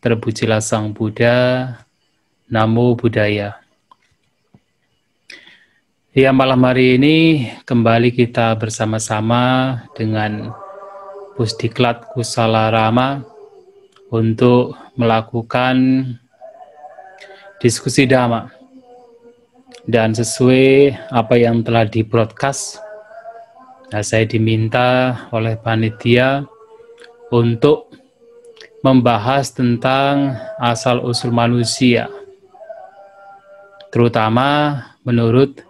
Terpujilah Sang Buddha, Namo Buddhaya. Ya, malam hari ini kembali kita bersama-sama dengan Pusdiklat Kusala Rama untuk melakukan diskusi dhamma. Dan sesuai apa yang telah di broadcast, nah saya diminta oleh panitia untuk membahas tentang asal-usul manusia, terutama menurut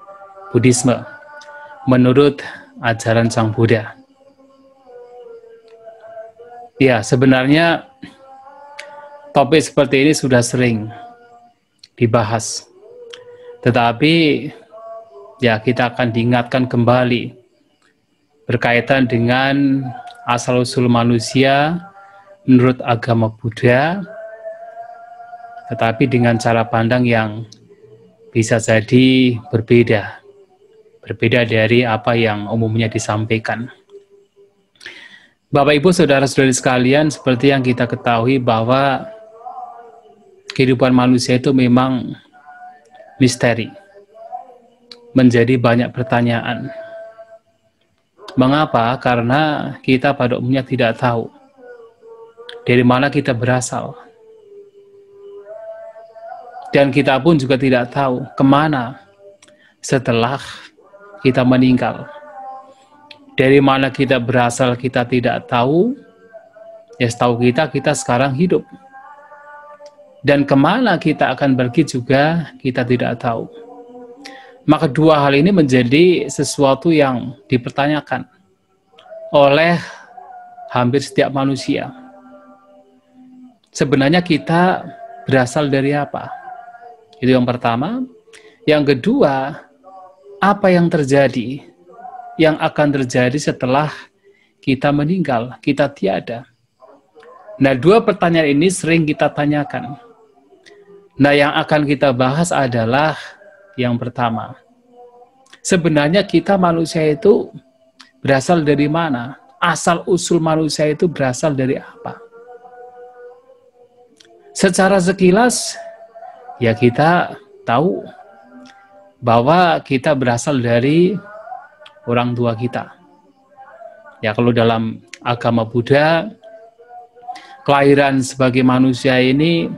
Buddhisme, menurut ajaran Sang Buddha. Ya, sebenarnya topik seperti ini sudah sering dibahas. Tetapi ya kita akan diingatkan kembali berkaitan dengan asal-usul manusia menurut agama Buddha, tetapi dengan cara pandang yang bisa jadi berbeda, berbeda dari apa yang umumnya disampaikan. Bapak, Ibu, Saudara-saudari sekalian, seperti yang kita ketahui bahwa kehidupan manusia itu memang misteri, menjadi banyak pertanyaan. Mengapa? Karena kita pada umumnya tidak tahu dari mana kita berasal. Dan kita pun juga tidak tahu kemana setelah kita meninggal. Dari mana kita berasal kita tidak tahu, ya setahu kita, kita sekarang hidup. Dan kemana kita akan pergi juga kita tidak tahu. Maka dua hal ini menjadi sesuatu yang dipertanyakan oleh hampir setiap manusia sebenarnya kita berasal dari apa? Itu yang pertama. Yang kedua, apa yang terjadi? Yang akan terjadi setelah kita meninggal, kita tiada. Nah, dua pertanyaan ini sering kita tanyakan. Nah, yang akan kita bahas adalah yang pertama. Sebenarnya kita manusia itu berasal dari mana? Asal usul manusia itu berasal dari apa? Secara sekilas, ya kita tahu bahwa kita berasal dari orang tua kita. Ya kalau dalam agama Buddha, kelahiran sebagai manusia ini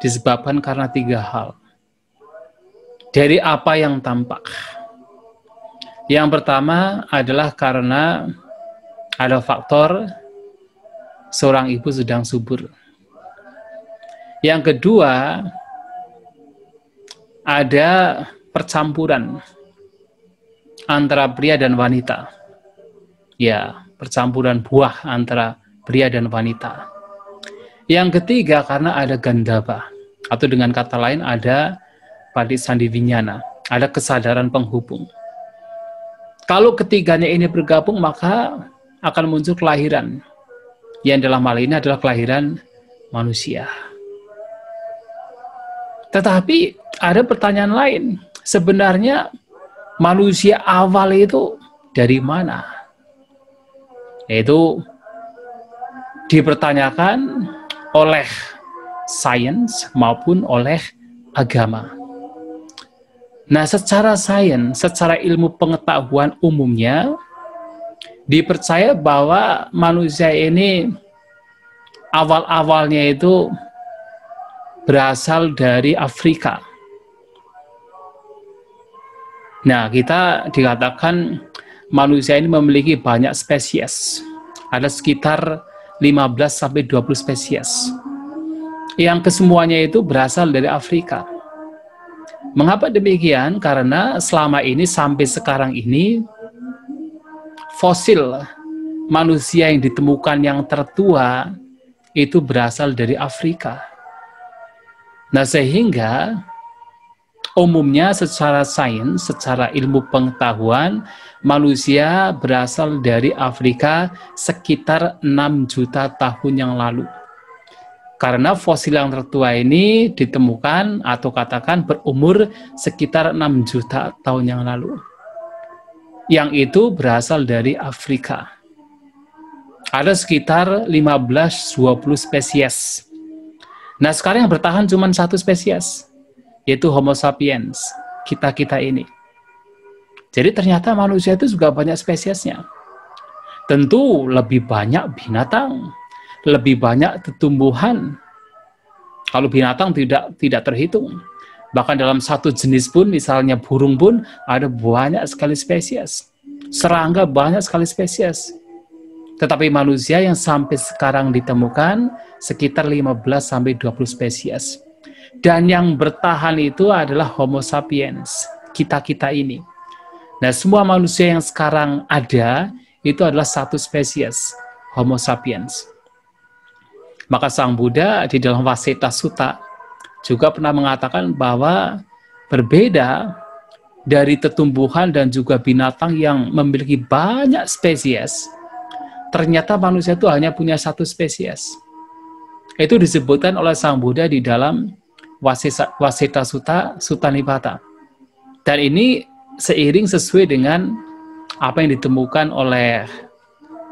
disebabkan karena tiga hal. Dari apa yang tampak. Yang pertama adalah karena ada faktor seorang ibu sedang subur. Yang kedua, ada percampuran antara pria dan wanita. Ya, percampuran buah antara pria dan wanita. Yang ketiga, karena ada gandaba. Atau dengan kata lain ada padi sandi vinyana. Ada kesadaran penghubung. Kalau ketiganya ini bergabung, maka akan muncul kelahiran. Yang dalam hal ini adalah kelahiran manusia. Tetapi ada pertanyaan lain. Sebenarnya manusia awal itu dari mana? Itu dipertanyakan oleh sains maupun oleh agama. Nah, secara sains, secara ilmu pengetahuan umumnya dipercaya bahwa manusia ini awal-awalnya itu berasal dari Afrika. Nah, kita dikatakan manusia ini memiliki banyak spesies. Ada sekitar 15 sampai 20 spesies. Yang kesemuanya itu berasal dari Afrika. Mengapa demikian? Karena selama ini sampai sekarang ini fosil manusia yang ditemukan yang tertua itu berasal dari Afrika. Nah, sehingga umumnya secara sains, secara ilmu pengetahuan, manusia berasal dari Afrika sekitar 6 juta tahun yang lalu. Karena fosil yang tertua ini ditemukan atau katakan berumur sekitar 6 juta tahun yang lalu. Yang itu berasal dari Afrika. Ada sekitar 15-20 spesies Nah sekarang yang bertahan cuma satu spesies, yaitu Homo sapiens, kita-kita ini. Jadi ternyata manusia itu juga banyak spesiesnya. Tentu lebih banyak binatang, lebih banyak tumbuhan. Kalau binatang tidak tidak terhitung. Bahkan dalam satu jenis pun, misalnya burung pun, ada banyak sekali spesies. Serangga banyak sekali spesies. Tetapi manusia yang sampai sekarang ditemukan sekitar 15 sampai 20 spesies. Dan yang bertahan itu adalah Homo sapiens, kita-kita ini. Nah, semua manusia yang sekarang ada itu adalah satu spesies, Homo sapiens. Maka Sang Buddha di dalam Vasita Sutta juga pernah mengatakan bahwa berbeda dari tetumbuhan dan juga binatang yang memiliki banyak spesies, ternyata manusia itu hanya punya satu spesies. Itu disebutkan oleh Sang Buddha di dalam Wasita Sutta Sutanipata. Dan ini seiring sesuai dengan apa yang ditemukan oleh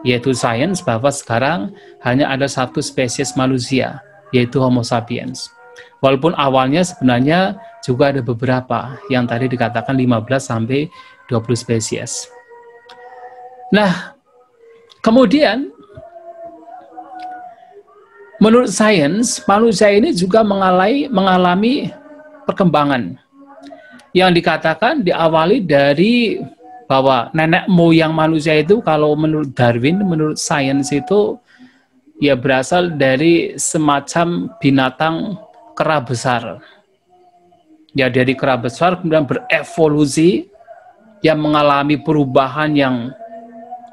yaitu sains bahwa sekarang hanya ada satu spesies manusia yaitu Homo sapiens. Walaupun awalnya sebenarnya juga ada beberapa yang tadi dikatakan 15 sampai 20 spesies. Nah, Kemudian, menurut sains, manusia ini juga mengalami, mengalami perkembangan yang dikatakan diawali dari bahwa nenek moyang manusia itu kalau menurut Darwin, menurut sains itu ya berasal dari semacam binatang kera besar. Ya dari kera besar kemudian berevolusi yang mengalami perubahan yang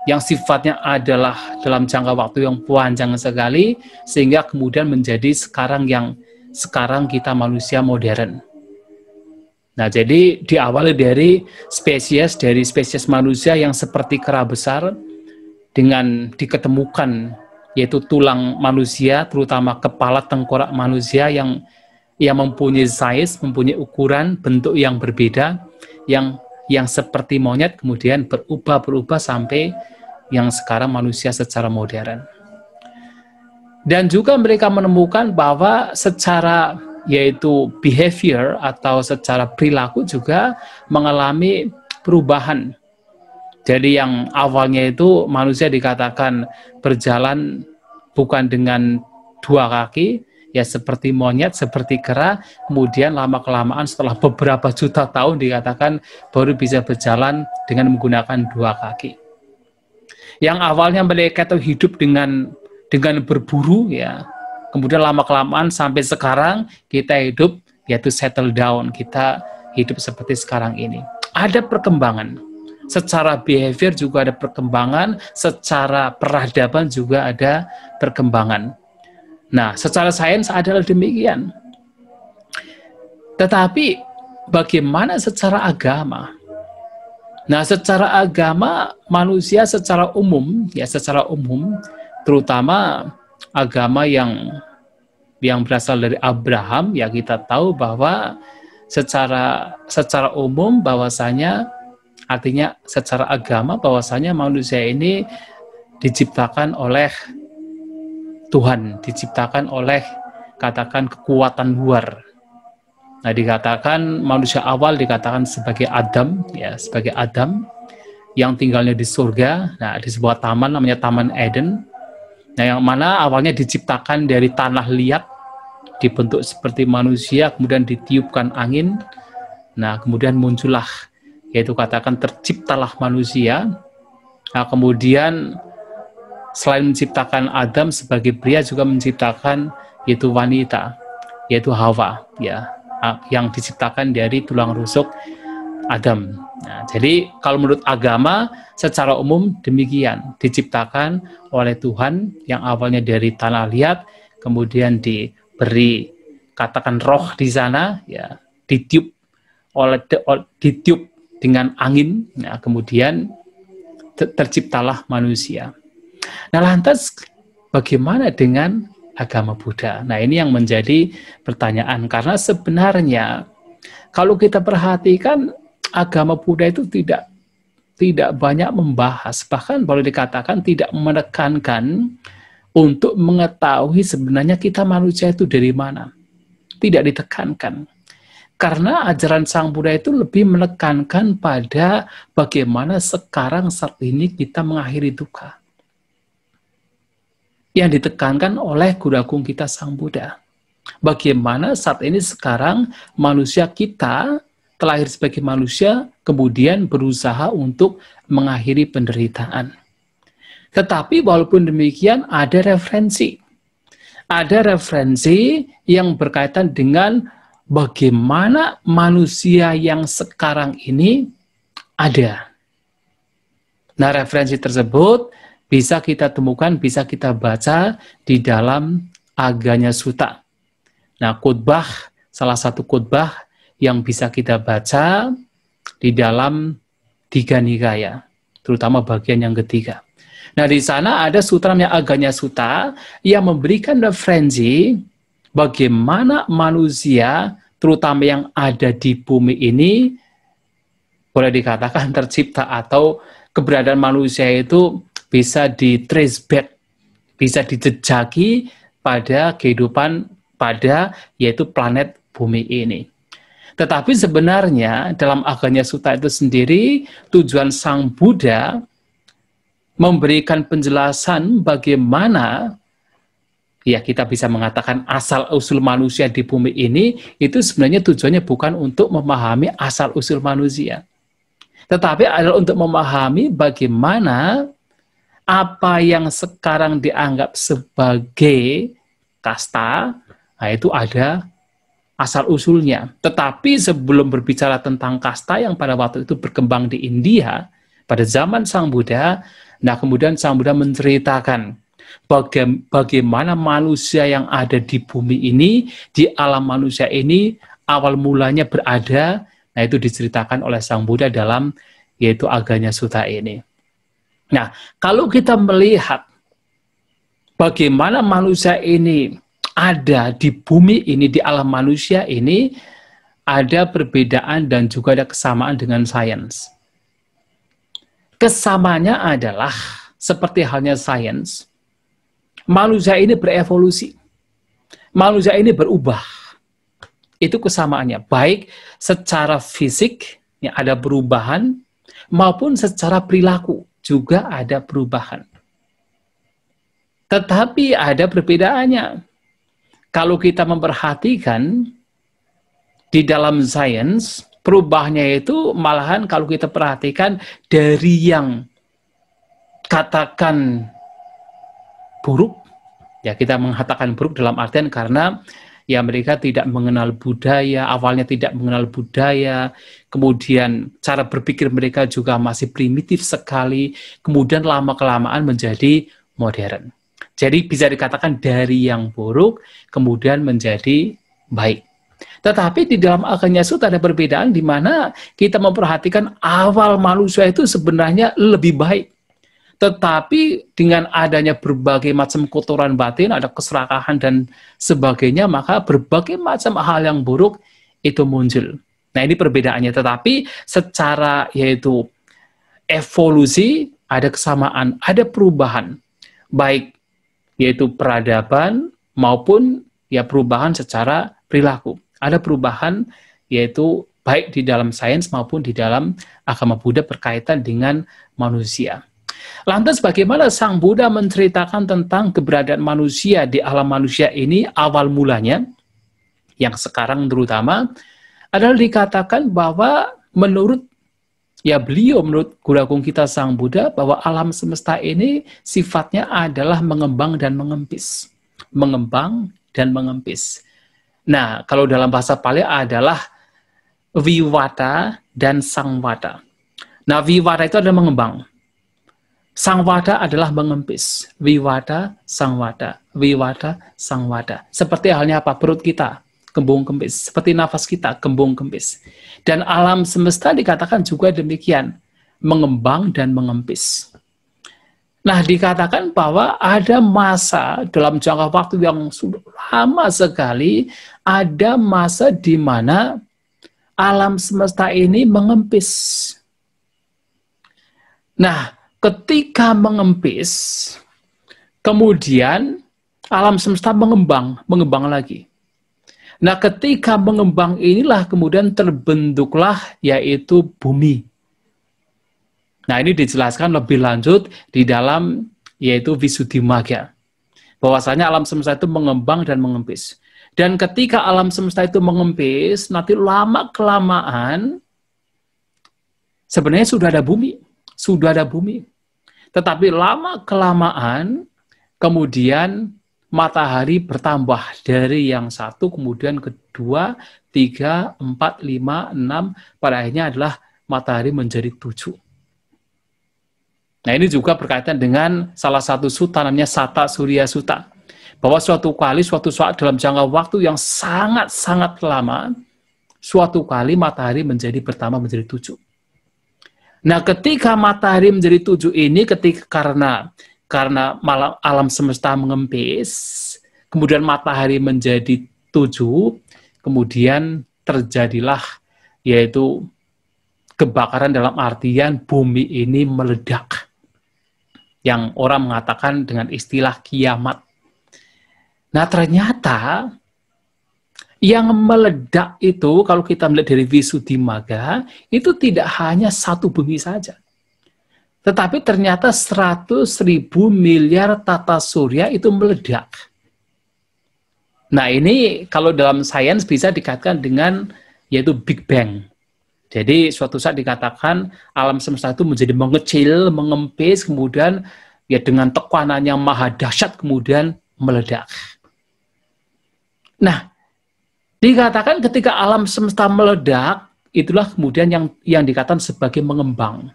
yang sifatnya adalah dalam jangka waktu yang panjang sekali sehingga kemudian menjadi sekarang yang sekarang kita manusia modern. Nah, jadi diawali dari spesies dari spesies manusia yang seperti kera besar dengan diketemukan yaitu tulang manusia terutama kepala tengkorak manusia yang yang mempunyai size, mempunyai ukuran, bentuk yang berbeda yang yang seperti monyet kemudian berubah-berubah sampai yang sekarang manusia secara modern. Dan juga mereka menemukan bahwa secara yaitu behavior atau secara perilaku juga mengalami perubahan. Jadi yang awalnya itu manusia dikatakan berjalan bukan dengan dua kaki, ya seperti monyet, seperti kera, kemudian lama-kelamaan setelah beberapa juta tahun dikatakan baru bisa berjalan dengan menggunakan dua kaki yang awalnya mereka itu hidup dengan dengan berburu ya kemudian lama kelamaan sampai sekarang kita hidup yaitu settle down kita hidup seperti sekarang ini ada perkembangan secara behavior juga ada perkembangan secara peradaban juga ada perkembangan nah secara sains adalah demikian tetapi bagaimana secara agama Nah, secara agama manusia secara umum ya secara umum terutama agama yang yang berasal dari Abraham ya kita tahu bahwa secara secara umum bahwasanya artinya secara agama bahwasanya manusia ini diciptakan oleh Tuhan, diciptakan oleh katakan kekuatan luar Nah, dikatakan manusia awal dikatakan sebagai Adam, ya, sebagai Adam yang tinggalnya di surga, nah di sebuah taman namanya Taman Eden. Nah, yang mana awalnya diciptakan dari tanah liat dibentuk seperti manusia, kemudian ditiupkan angin. Nah, kemudian muncullah yaitu katakan terciptalah manusia. Nah, kemudian selain menciptakan Adam sebagai pria juga menciptakan yaitu wanita, yaitu Hawa, ya Ah, yang diciptakan dari tulang rusuk Adam. Nah, jadi kalau menurut agama secara umum demikian diciptakan oleh Tuhan yang awalnya dari tanah liat kemudian diberi katakan roh di sana ya ditiup oleh ditiup dengan angin ya, kemudian terciptalah manusia. Nah lantas bagaimana dengan agama Buddha. Nah, ini yang menjadi pertanyaan karena sebenarnya kalau kita perhatikan agama Buddha itu tidak tidak banyak membahas, bahkan boleh dikatakan tidak menekankan untuk mengetahui sebenarnya kita manusia itu dari mana. Tidak ditekankan. Karena ajaran Sang Buddha itu lebih menekankan pada bagaimana sekarang saat ini kita mengakhiri duka yang ditekankan oleh Guru Agung kita Sang Buddha. Bagaimana saat ini sekarang manusia kita terlahir sebagai manusia kemudian berusaha untuk mengakhiri penderitaan. Tetapi walaupun demikian ada referensi. Ada referensi yang berkaitan dengan bagaimana manusia yang sekarang ini ada. Nah, referensi tersebut bisa kita temukan, bisa kita baca di dalam Aganya Suta. Nah, khotbah salah satu khotbah yang bisa kita baca di dalam tiga nikaya, terutama bagian yang ketiga. Nah, di sana ada sutra yang Aganya Suta yang memberikan referensi bagaimana manusia terutama yang ada di bumi ini boleh dikatakan tercipta atau keberadaan manusia itu bisa di trace back, bisa dijejaki pada kehidupan pada yaitu planet bumi ini. Tetapi sebenarnya dalam agamanya Suta itu sendiri tujuan Sang Buddha memberikan penjelasan bagaimana ya kita bisa mengatakan asal usul manusia di bumi ini itu sebenarnya tujuannya bukan untuk memahami asal usul manusia tetapi adalah untuk memahami bagaimana apa yang sekarang dianggap sebagai kasta, nah itu ada asal usulnya. Tetapi sebelum berbicara tentang kasta yang pada waktu itu berkembang di India pada zaman Sang Buddha, nah kemudian Sang Buddha menceritakan baga bagaimana manusia yang ada di bumi ini, di alam manusia ini awal mulanya berada, nah itu diceritakan oleh Sang Buddha dalam yaitu aganya suta ini. Nah, kalau kita melihat bagaimana manusia ini ada di bumi ini, di alam manusia ini, ada perbedaan dan juga ada kesamaan dengan sains. Kesamanya adalah seperti halnya sains, manusia ini berevolusi. Manusia ini berubah. Itu kesamaannya. Baik secara fisik, ya ada perubahan, maupun secara perilaku juga ada perubahan. Tetapi ada perbedaannya. Kalau kita memperhatikan di dalam sains, perubahannya itu malahan kalau kita perhatikan dari yang katakan buruk, ya kita mengatakan buruk dalam artian karena ya mereka tidak mengenal budaya, awalnya tidak mengenal budaya, kemudian cara berpikir mereka juga masih primitif sekali, kemudian lama-kelamaan menjadi modern. Jadi bisa dikatakan dari yang buruk kemudian menjadi baik. Tetapi di dalam akhirnya sudah ada perbedaan di mana kita memperhatikan awal manusia itu sebenarnya lebih baik. Tetapi dengan adanya berbagai macam kotoran batin, ada keserakahan dan sebagainya, maka berbagai macam hal yang buruk itu muncul. Nah ini perbedaannya. Tetapi secara yaitu evolusi ada kesamaan, ada perubahan, baik yaitu peradaban maupun ya perubahan secara perilaku. Ada perubahan yaitu baik di dalam sains maupun di dalam agama Buddha berkaitan dengan manusia. Lantas bagaimana Sang Buddha menceritakan tentang keberadaan manusia di alam manusia ini awal mulanya, yang sekarang terutama, adalah dikatakan bahwa menurut ya beliau menurut guragung kita Sang Buddha bahwa alam semesta ini sifatnya adalah mengembang dan mengempis. Mengembang dan mengempis. Nah, kalau dalam bahasa Pali adalah viwata dan sangwata. Nah, viwata itu adalah mengembang Sangwada adalah mengempis. Wiwada, sangwada. Wiwada, sangwada. Seperti halnya apa? Perut kita, kembung kempis. Seperti nafas kita, kembung kempis. Dan alam semesta dikatakan juga demikian. Mengembang dan mengempis. Nah, dikatakan bahwa ada masa dalam jangka waktu yang sudah lama sekali, ada masa di mana alam semesta ini mengempis. Nah, ketika mengempis, kemudian alam semesta mengembang, mengembang lagi. Nah, ketika mengembang inilah kemudian terbentuklah yaitu bumi. Nah, ini dijelaskan lebih lanjut di dalam yaitu Visuddhimagga. Bahwasanya alam semesta itu mengembang dan mengempis. Dan ketika alam semesta itu mengempis, nanti lama kelamaan sebenarnya sudah ada bumi sudah ada bumi. Tetapi lama kelamaan kemudian matahari bertambah dari yang satu kemudian kedua, tiga, empat, lima, enam, pada akhirnya adalah matahari menjadi tujuh. Nah ini juga berkaitan dengan salah satu suta namanya Sata Surya Suta. Bahwa suatu kali, suatu saat dalam jangka waktu yang sangat-sangat lama, suatu kali matahari menjadi pertama menjadi tujuh. Nah, ketika matahari menjadi tujuh ini, ketika karena karena malam alam semesta mengempis, kemudian matahari menjadi tujuh, kemudian terjadilah yaitu kebakaran dalam artian bumi ini meledak. Yang orang mengatakan dengan istilah kiamat. Nah, ternyata yang meledak itu, kalau kita melihat dari di Maga, itu tidak hanya satu bumi saja. Tetapi ternyata 100 ribu miliar tata surya itu meledak. Nah ini kalau dalam sains bisa dikatakan dengan yaitu Big Bang. Jadi suatu saat dikatakan alam semesta itu menjadi mengecil, mengempis, kemudian ya dengan tekanan yang maha dahsyat kemudian meledak. Nah, Dikatakan ketika alam semesta meledak, itulah kemudian yang yang dikatakan sebagai mengembang.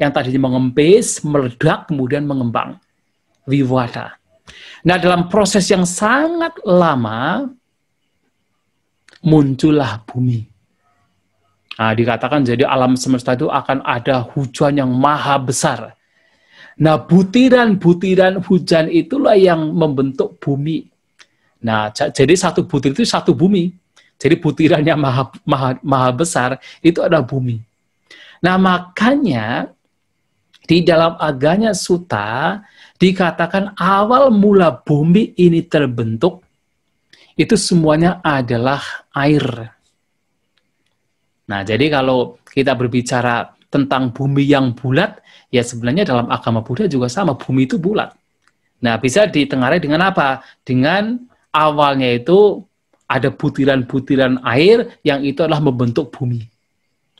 Yang tadinya mengempis, meledak, kemudian mengembang. Vivata. Nah, dalam proses yang sangat lama, muncullah bumi. Nah, dikatakan jadi alam semesta itu akan ada hujan yang maha besar. Nah, butiran-butiran hujan itulah yang membentuk bumi. Nah, jadi satu butir itu satu bumi. Jadi butirannya maha, maha, maha besar itu ada bumi. Nah, makanya di dalam aganya suta dikatakan awal mula bumi ini terbentuk itu semuanya adalah air. Nah, jadi kalau kita berbicara tentang bumi yang bulat, ya sebenarnya dalam agama Buddha juga sama, bumi itu bulat. Nah, bisa ditengarai dengan apa? Dengan awalnya itu ada butiran-butiran air yang itu adalah membentuk bumi.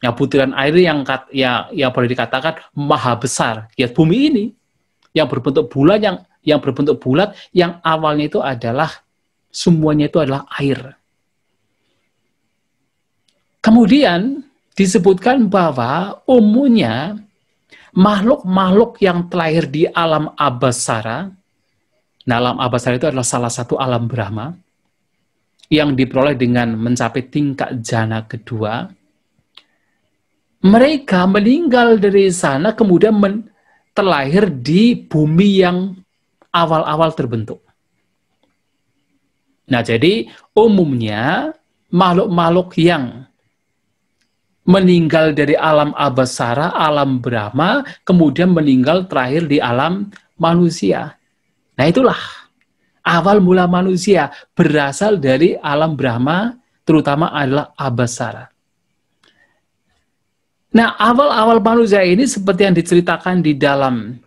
Ya butiran air yang kat, ya yang boleh dikatakan maha besar. Ya bumi ini yang berbentuk bulat yang yang berbentuk bulat yang awalnya itu adalah semuanya itu adalah air. Kemudian disebutkan bahwa umumnya makhluk-makhluk yang terlahir di alam abasara Nah, alam abasara itu adalah salah satu alam Brahma yang diperoleh dengan mencapai tingkat jana kedua. Mereka meninggal dari sana kemudian men terlahir di bumi yang awal-awal terbentuk. Nah, jadi umumnya makhluk-makhluk yang meninggal dari alam abasara, alam Brahma, kemudian meninggal terakhir di alam manusia. Nah itulah awal mula manusia berasal dari alam Brahma, terutama adalah abasara. Nah, awal-awal manusia ini seperti yang diceritakan di dalam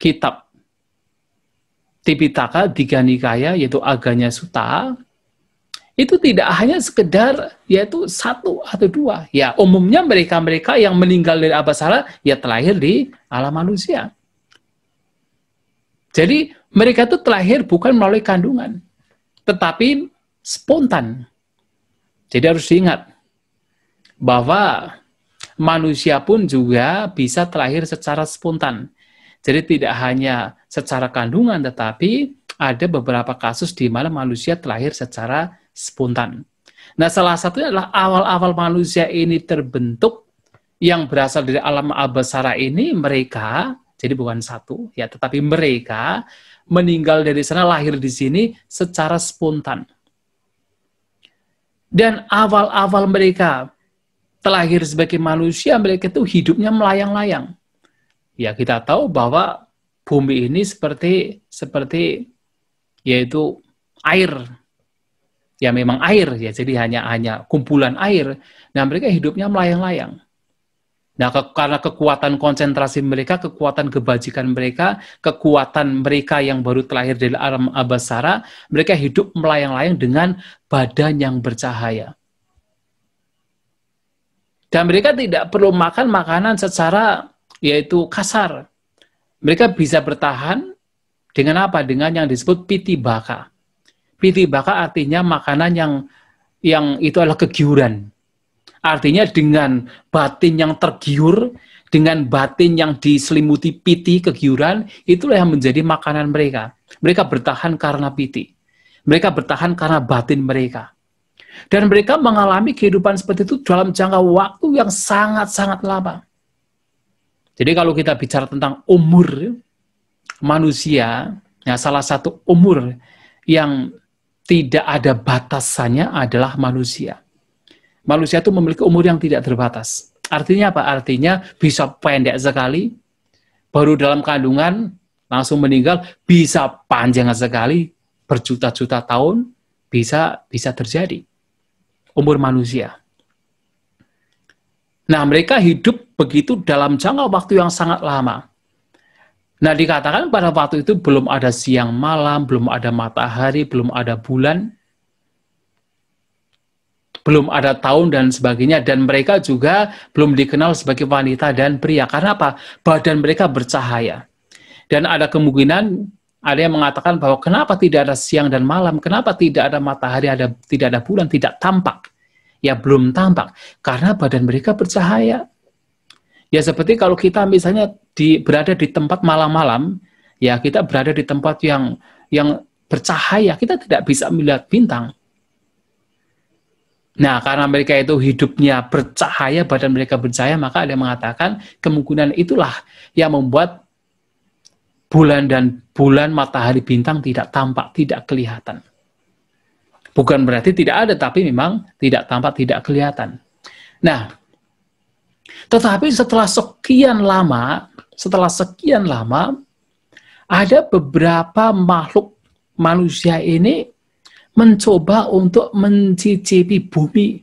kitab Tipitaka tiga Nikaya, yaitu Aganya Suta, itu tidak hanya sekedar yaitu satu atau dua. Ya, umumnya mereka-mereka yang meninggal dari abasara ya terlahir di alam manusia. Jadi mereka itu terlahir bukan melalui kandungan, tetapi spontan. Jadi harus diingat bahwa manusia pun juga bisa terlahir secara spontan. Jadi tidak hanya secara kandungan, tetapi ada beberapa kasus di mana manusia terlahir secara spontan. Nah, salah satunya adalah awal-awal manusia ini terbentuk yang berasal dari alam abasara ini mereka, jadi bukan satu, ya, tetapi mereka meninggal dari sana, lahir di sini secara spontan. Dan awal-awal mereka terlahir sebagai manusia, mereka itu hidupnya melayang-layang. Ya kita tahu bahwa bumi ini seperti seperti yaitu air ya memang air ya jadi hanya hanya kumpulan air nah mereka hidupnya melayang-layang Nah, ke, karena kekuatan konsentrasi mereka, kekuatan kebajikan mereka, kekuatan mereka yang baru terlahir dari alam abasara, mereka hidup melayang-layang dengan badan yang bercahaya. Dan mereka tidak perlu makan makanan secara yaitu kasar. Mereka bisa bertahan dengan apa? Dengan yang disebut piti baka. Piti baka artinya makanan yang yang itu adalah kegiuran Artinya dengan batin yang tergiur, dengan batin yang diselimuti piti, kegiuran, itulah yang menjadi makanan mereka. Mereka bertahan karena piti. Mereka bertahan karena batin mereka. Dan mereka mengalami kehidupan seperti itu dalam jangka waktu yang sangat-sangat lama. Jadi kalau kita bicara tentang umur manusia, ya salah satu umur yang tidak ada batasannya adalah manusia manusia itu memiliki umur yang tidak terbatas. Artinya apa? Artinya bisa pendek sekali, baru dalam kandungan langsung meninggal, bisa panjang sekali, berjuta-juta tahun, bisa bisa terjadi. Umur manusia. Nah, mereka hidup begitu dalam jangka waktu yang sangat lama. Nah, dikatakan pada waktu itu belum ada siang malam, belum ada matahari, belum ada bulan, belum ada tahun dan sebagainya dan mereka juga belum dikenal sebagai wanita dan pria karena apa badan mereka bercahaya dan ada kemungkinan ada yang mengatakan bahwa kenapa tidak ada siang dan malam kenapa tidak ada matahari ada tidak ada bulan tidak tampak ya belum tampak karena badan mereka bercahaya ya seperti kalau kita misalnya di berada di tempat malam-malam ya kita berada di tempat yang yang bercahaya kita tidak bisa melihat bintang Nah, karena mereka itu hidupnya bercahaya, badan mereka bercahaya, maka ada yang mengatakan kemungkinan itulah yang membuat bulan dan bulan matahari bintang tidak tampak, tidak kelihatan. Bukan berarti tidak ada, tapi memang tidak tampak, tidak kelihatan. Nah, tetapi setelah sekian lama, setelah sekian lama, ada beberapa makhluk manusia ini mencoba untuk mencicipi bumi.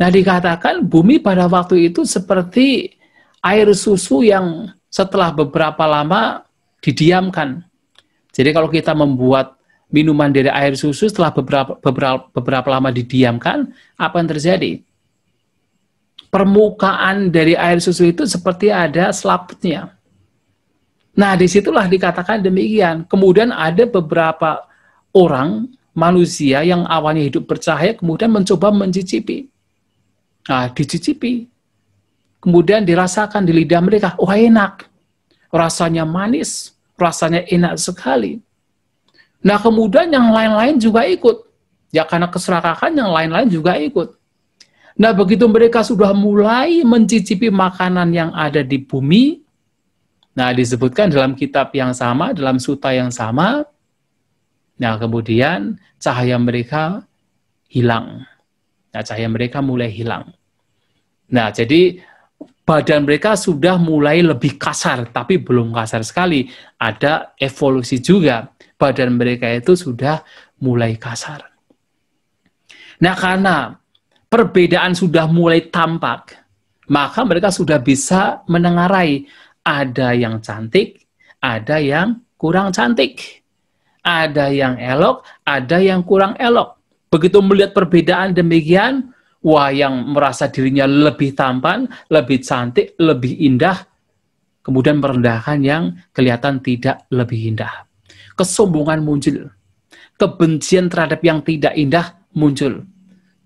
Nah dikatakan bumi pada waktu itu seperti air susu yang setelah beberapa lama didiamkan. Jadi kalau kita membuat minuman dari air susu setelah beberapa, beberapa, beberapa lama didiamkan, apa yang terjadi? Permukaan dari air susu itu seperti ada selaputnya. Nah, disitulah dikatakan demikian. Kemudian ada beberapa orang manusia yang awalnya hidup bercahaya kemudian mencoba mencicipi. Nah, dicicipi. Kemudian dirasakan di lidah mereka, oh enak. Rasanya manis, rasanya enak sekali. Nah, kemudian yang lain-lain juga ikut. Ya karena keserakahan yang lain-lain juga ikut. Nah, begitu mereka sudah mulai mencicipi makanan yang ada di bumi, nah disebutkan dalam kitab yang sama, dalam suta yang sama, Nah, kemudian cahaya mereka hilang. Nah, cahaya mereka mulai hilang. Nah, jadi badan mereka sudah mulai lebih kasar, tapi belum kasar sekali. Ada evolusi juga. Badan mereka itu sudah mulai kasar. Nah, karena perbedaan sudah mulai tampak, maka mereka sudah bisa menengarai ada yang cantik, ada yang kurang cantik ada yang elok, ada yang kurang elok. Begitu melihat perbedaan demikian, wah yang merasa dirinya lebih tampan, lebih cantik, lebih indah, kemudian merendahkan yang kelihatan tidak lebih indah. Kesombongan muncul. Kebencian terhadap yang tidak indah muncul.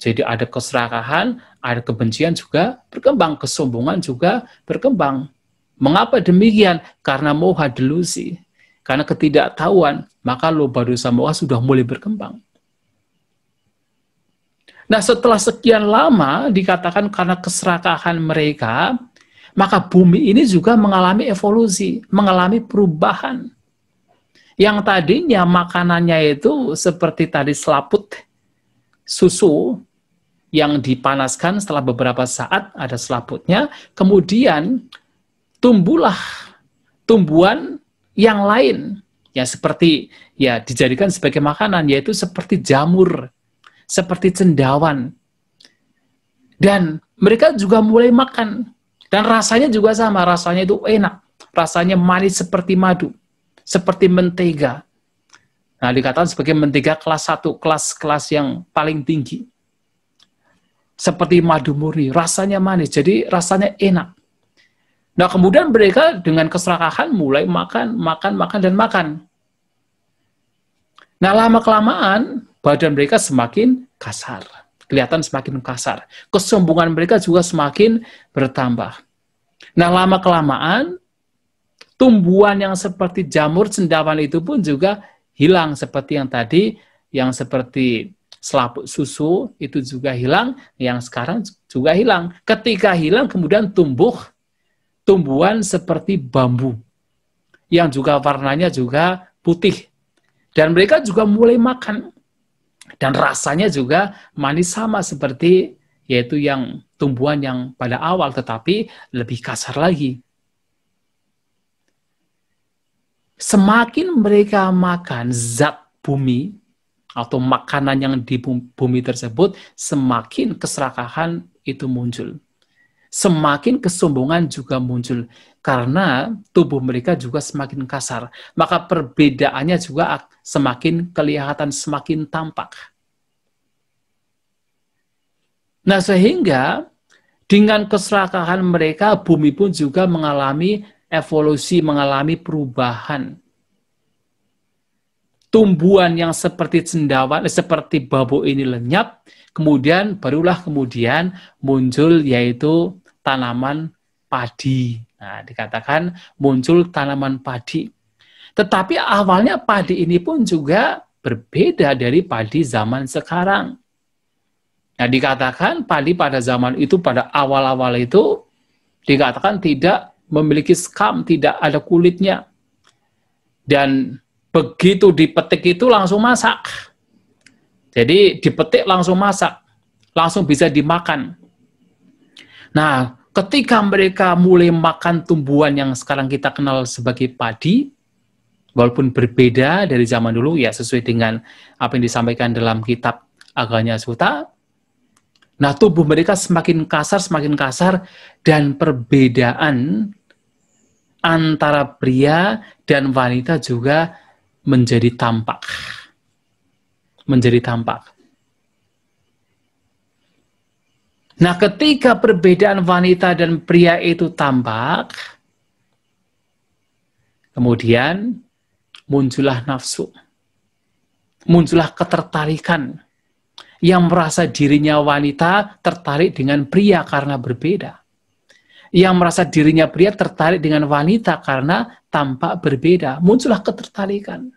Jadi ada keserakahan, ada kebencian juga berkembang, kesombongan juga berkembang. Mengapa demikian? Karena moha delusi karena ketidaktahuan, maka loba dosa moral sudah mulai berkembang. Nah, setelah sekian lama dikatakan karena keserakahan mereka, maka bumi ini juga mengalami evolusi, mengalami perubahan. Yang tadinya makanannya itu seperti tadi selaput susu yang dipanaskan setelah beberapa saat ada selaputnya, kemudian tumbuhlah tumbuhan yang lain ya seperti ya dijadikan sebagai makanan yaitu seperti jamur, seperti cendawan. Dan mereka juga mulai makan dan rasanya juga sama, rasanya itu enak, rasanya manis seperti madu, seperti mentega. Nah, dikatakan sebagai mentega kelas satu kelas-kelas yang paling tinggi. Seperti madu murni, rasanya manis, jadi rasanya enak. Nah, kemudian mereka dengan keserakahan mulai makan, makan, makan, dan makan. Nah, lama-kelamaan badan mereka semakin kasar. Kelihatan semakin kasar. Kesombongan mereka juga semakin bertambah. Nah, lama-kelamaan tumbuhan yang seperti jamur cendawan itu pun juga hilang seperti yang tadi, yang seperti selaput susu itu juga hilang, yang sekarang juga hilang. Ketika hilang kemudian tumbuh tumbuhan seperti bambu yang juga warnanya juga putih. Dan mereka juga mulai makan. Dan rasanya juga manis sama seperti yaitu yang tumbuhan yang pada awal tetapi lebih kasar lagi. Semakin mereka makan zat bumi atau makanan yang di bumi tersebut, semakin keserakahan itu muncul semakin kesombongan juga muncul karena tubuh mereka juga semakin kasar. Maka perbedaannya juga semakin kelihatan, semakin tampak. Nah, sehingga dengan keserakahan mereka, bumi pun juga mengalami evolusi, mengalami perubahan tumbuhan yang seperti cendawan, seperti babu ini lenyap, kemudian barulah kemudian muncul yaitu tanaman padi. Nah, dikatakan muncul tanaman padi. Tetapi awalnya padi ini pun juga berbeda dari padi zaman sekarang. Nah, dikatakan padi pada zaman itu, pada awal-awal itu, dikatakan tidak memiliki skam, tidak ada kulitnya. Dan begitu dipetik itu langsung masak. Jadi dipetik langsung masak, langsung bisa dimakan. Nah, ketika mereka mulai makan tumbuhan yang sekarang kita kenal sebagai padi, walaupun berbeda dari zaman dulu ya sesuai dengan apa yang disampaikan dalam kitab Aganya Suta, nah tubuh mereka semakin kasar, semakin kasar, dan perbedaan antara pria dan wanita juga menjadi tampak. Menjadi tampak. Nah, ketika perbedaan wanita dan pria itu tampak, kemudian muncullah nafsu, muncullah ketertarikan yang merasa dirinya wanita tertarik dengan pria karena berbeda yang merasa dirinya pria tertarik dengan wanita karena tampak berbeda. Muncullah ketertarikan.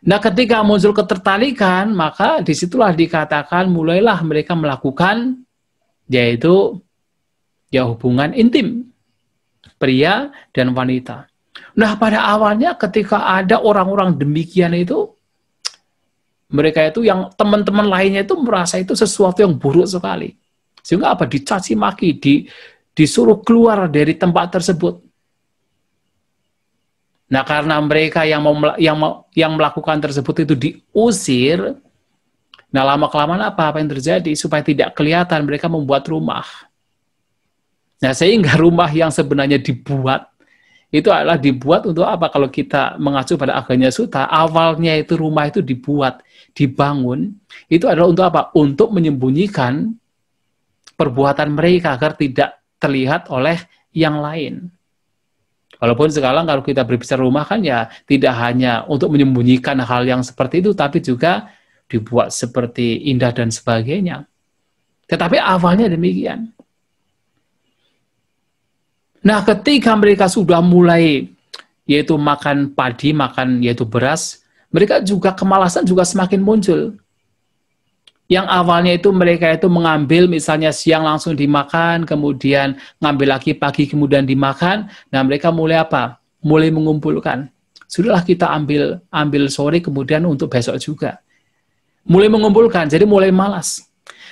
Nah, ketika muncul ketertarikan, maka disitulah dikatakan mulailah mereka melakukan yaitu ya hubungan intim pria dan wanita. Nah, pada awalnya ketika ada orang-orang demikian itu mereka itu yang teman-teman lainnya itu merasa itu sesuatu yang buruk sekali. Sehingga apa dicaci maki, di disuruh keluar dari tempat tersebut. Nah, karena mereka yang mau yang mau, yang melakukan tersebut itu diusir, nah lama kelamaan apa apa yang terjadi supaya tidak kelihatan mereka membuat rumah. Nah, sehingga rumah yang sebenarnya dibuat itu adalah dibuat untuk apa? Kalau kita mengacu pada agamanya suta, awalnya itu rumah itu dibuat, dibangun, itu adalah untuk apa? Untuk menyembunyikan perbuatan mereka agar tidak terlihat oleh yang lain. Walaupun sekarang kalau kita berbicara rumah kan ya tidak hanya untuk menyembunyikan hal yang seperti itu, tapi juga dibuat seperti indah dan sebagainya. Tetapi awalnya demikian. Nah ketika mereka sudah mulai yaitu makan padi, makan yaitu beras, mereka juga kemalasan juga semakin muncul yang awalnya itu mereka itu mengambil misalnya siang langsung dimakan, kemudian ngambil lagi pagi kemudian dimakan, nah mereka mulai apa? Mulai mengumpulkan. Sudahlah kita ambil ambil sore kemudian untuk besok juga. Mulai mengumpulkan, jadi mulai malas.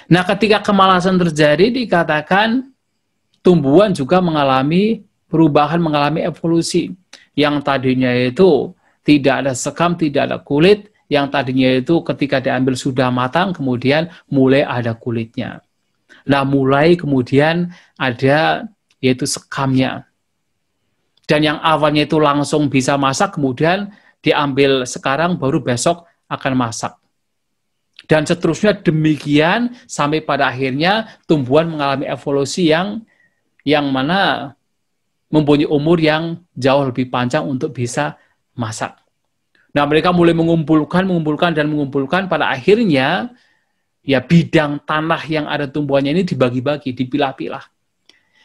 Nah, ketika kemalasan terjadi dikatakan tumbuhan juga mengalami perubahan, mengalami evolusi. Yang tadinya itu tidak ada sekam, tidak ada kulit, yang tadinya itu ketika diambil sudah matang kemudian mulai ada kulitnya. Nah, mulai kemudian ada yaitu sekamnya. Dan yang awalnya itu langsung bisa masak kemudian diambil sekarang baru besok akan masak. Dan seterusnya demikian sampai pada akhirnya tumbuhan mengalami evolusi yang yang mana mempunyai umur yang jauh lebih panjang untuk bisa masak. Nah, mereka mulai mengumpulkan, mengumpulkan, dan mengumpulkan. Pada akhirnya, ya bidang tanah yang ada tumbuhannya ini dibagi-bagi, dipilah-pilah.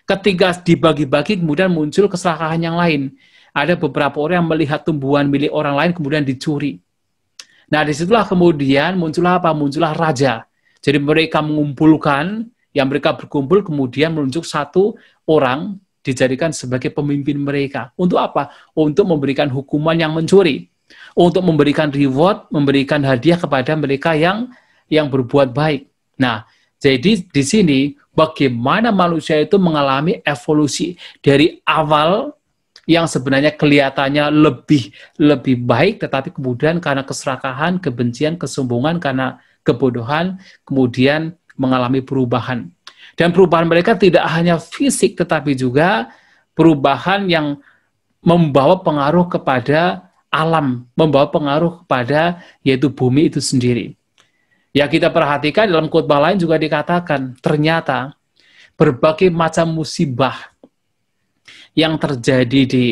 Ketika dibagi-bagi, kemudian muncul keserakahan yang lain. Ada beberapa orang yang melihat tumbuhan milik orang lain, kemudian dicuri. Nah, disitulah kemudian muncullah apa? Muncullah raja. Jadi mereka mengumpulkan, yang mereka berkumpul, kemudian menunjuk satu orang dijadikan sebagai pemimpin mereka. Untuk apa? Untuk memberikan hukuman yang mencuri untuk memberikan reward, memberikan hadiah kepada mereka yang yang berbuat baik. Nah, jadi di sini bagaimana manusia itu mengalami evolusi dari awal yang sebenarnya kelihatannya lebih lebih baik tetapi kemudian karena keserakahan, kebencian, kesombongan karena kebodohan kemudian mengalami perubahan. Dan perubahan mereka tidak hanya fisik tetapi juga perubahan yang membawa pengaruh kepada alam, membawa pengaruh kepada yaitu bumi itu sendiri. Ya kita perhatikan dalam khotbah lain juga dikatakan, ternyata berbagai macam musibah yang terjadi di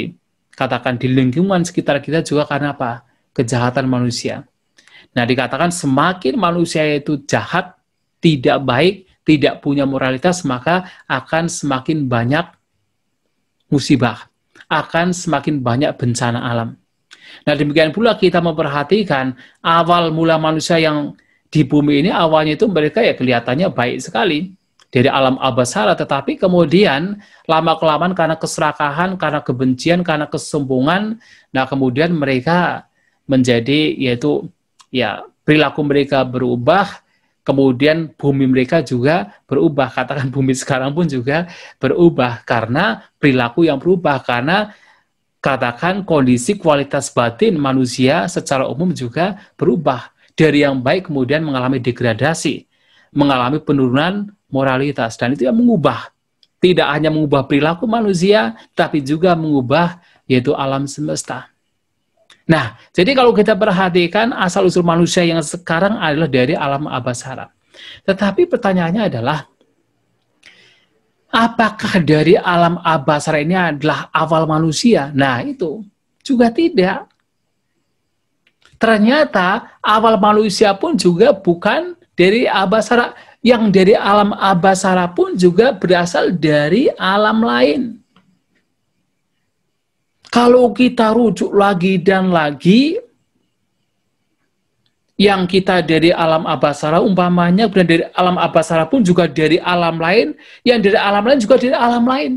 katakan di lingkungan sekitar kita juga karena apa? kejahatan manusia. Nah, dikatakan semakin manusia itu jahat, tidak baik, tidak punya moralitas, maka akan semakin banyak musibah, akan semakin banyak bencana alam. Nah demikian pula kita memperhatikan awal mula manusia yang di bumi ini awalnya itu mereka ya kelihatannya baik sekali dari alam abasara tetapi kemudian lama kelamaan karena keserakahan karena kebencian karena kesombongan nah kemudian mereka menjadi yaitu ya perilaku mereka berubah kemudian bumi mereka juga berubah katakan bumi sekarang pun juga berubah karena perilaku yang berubah karena katakan kondisi kualitas batin manusia secara umum juga berubah dari yang baik kemudian mengalami degradasi, mengalami penurunan moralitas dan itu yang mengubah tidak hanya mengubah perilaku manusia tapi juga mengubah yaitu alam semesta. Nah, jadi kalau kita perhatikan asal usul manusia yang sekarang adalah dari alam abasara. Tetapi pertanyaannya adalah apakah dari alam abasara ini adalah awal manusia? Nah, itu juga tidak. Ternyata awal manusia pun juga bukan dari abasara. Yang dari alam abasara pun juga berasal dari alam lain. Kalau kita rujuk lagi dan lagi, yang kita dari alam abasara umpamanya kemudian dari alam abasara pun juga dari alam lain yang dari alam lain juga dari alam lain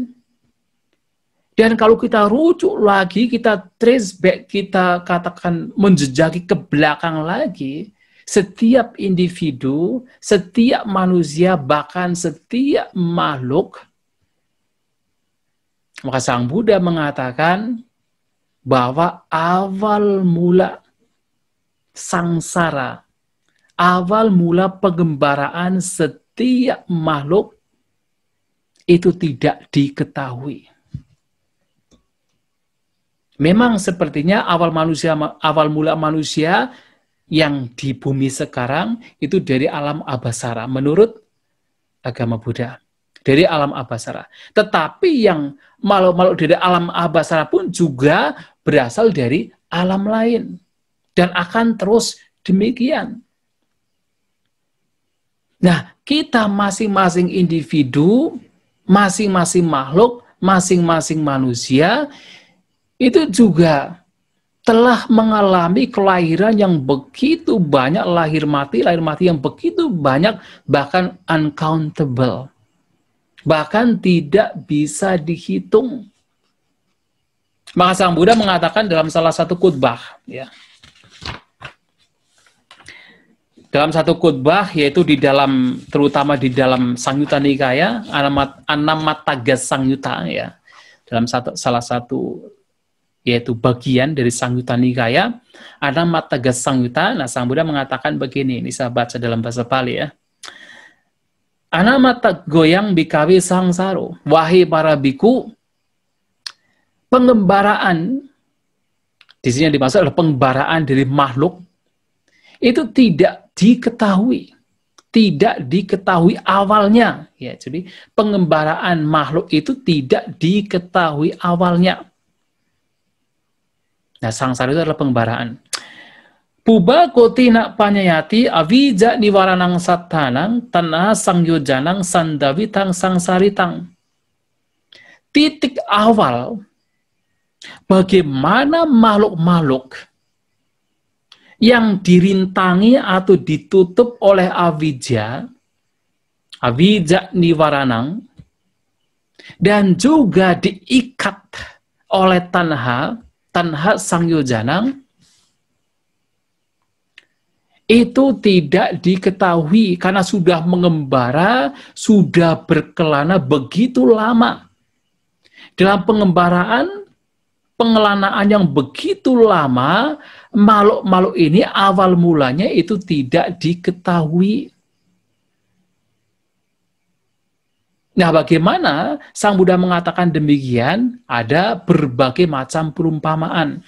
dan kalau kita rujuk lagi kita trace back kita katakan menjejaki ke belakang lagi setiap individu setiap manusia bahkan setiap makhluk maka sang Buddha mengatakan bahwa awal mula sangsara, awal mula pengembaraan setiap makhluk itu tidak diketahui. Memang sepertinya awal manusia awal mula manusia yang di bumi sekarang itu dari alam abasara menurut agama Buddha. Dari alam abasara. Tetapi yang makhluk-makhluk dari alam abasara pun juga berasal dari alam lain dan akan terus demikian. Nah, kita masing-masing individu, masing-masing makhluk, masing-masing manusia itu juga telah mengalami kelahiran yang begitu banyak lahir mati, lahir mati yang begitu banyak bahkan uncountable. Bahkan tidak bisa dihitung. Maka Sang Buddha mengatakan dalam salah satu khutbah, ya, dalam satu khotbah yaitu di dalam terutama di dalam Sangyuta Nikaya Anamat Anamataga Sangyuta ya dalam satu, salah satu yaitu bagian dari Sangyuta Nikaya Anamataga Sangyuta nah Sang Buddha mengatakan begini ini saya baca dalam bahasa Bali ya Anamata goyang bikawi sangsaro wahai para biku pengembaraan di sini yang dimaksud adalah pengembaraan dari makhluk itu tidak diketahui tidak diketahui awalnya ya jadi pengembaraan makhluk itu tidak diketahui awalnya nah sangsara itu adalah pengembaraan Puba koti nak panyayati avija niwaranang satanang tanah sangyojanang sandavitang sangsaritang. Titik awal bagaimana makhluk-makhluk yang dirintangi atau ditutup oleh avijja, avijja niwaranang, dan juga diikat oleh tanha, tanha sangyojanang, itu tidak diketahui karena sudah mengembara, sudah berkelana begitu lama. Dalam pengembaraan, pengelanaan yang begitu lama, makhluk-makhluk ini awal mulanya itu tidak diketahui. Nah, bagaimana Sang Buddha mengatakan demikian? Ada berbagai macam perumpamaan.